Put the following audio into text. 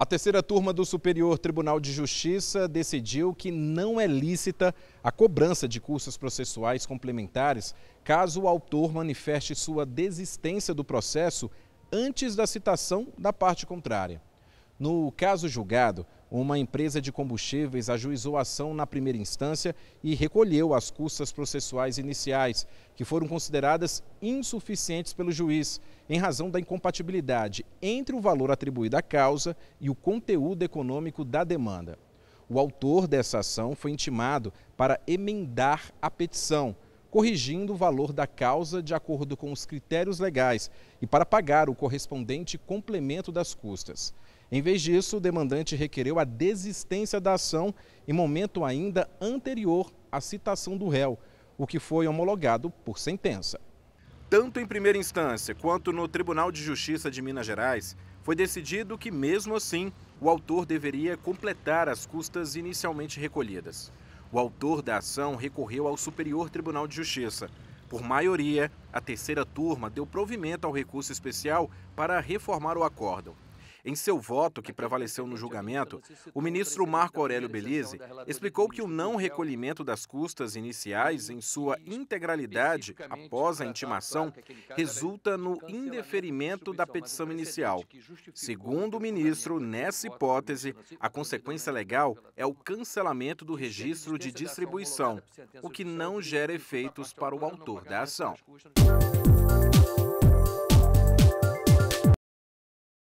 A terceira turma do Superior Tribunal de Justiça decidiu que não é lícita a cobrança de cursos processuais complementares caso o autor manifeste sua desistência do processo antes da citação da parte contrária. No caso julgado, uma empresa de combustíveis ajuizou a ação na primeira instância e recolheu as custas processuais iniciais, que foram consideradas insuficientes pelo juiz, em razão da incompatibilidade entre o valor atribuído à causa e o conteúdo econômico da demanda. O autor dessa ação foi intimado para emendar a petição, corrigindo o valor da causa de acordo com os critérios legais e para pagar o correspondente complemento das custas. Em vez disso, o demandante requereu a desistência da ação em momento ainda anterior à citação do réu, o que foi homologado por sentença. Tanto em primeira instância quanto no Tribunal de Justiça de Minas Gerais, foi decidido que, mesmo assim, o autor deveria completar as custas inicialmente recolhidas. O autor da ação recorreu ao Superior Tribunal de Justiça. Por maioria, a terceira turma deu provimento ao recurso especial para reformar o acórdão. Em seu voto, que prevaleceu no julgamento, o ministro Marco Aurélio Belize explicou que o não recolhimento das custas iniciais em sua integralidade após a intimação resulta no indeferimento da petição inicial. Segundo o ministro, nessa hipótese, a consequência legal é o cancelamento do registro de distribuição, o que não gera efeitos para o autor da ação.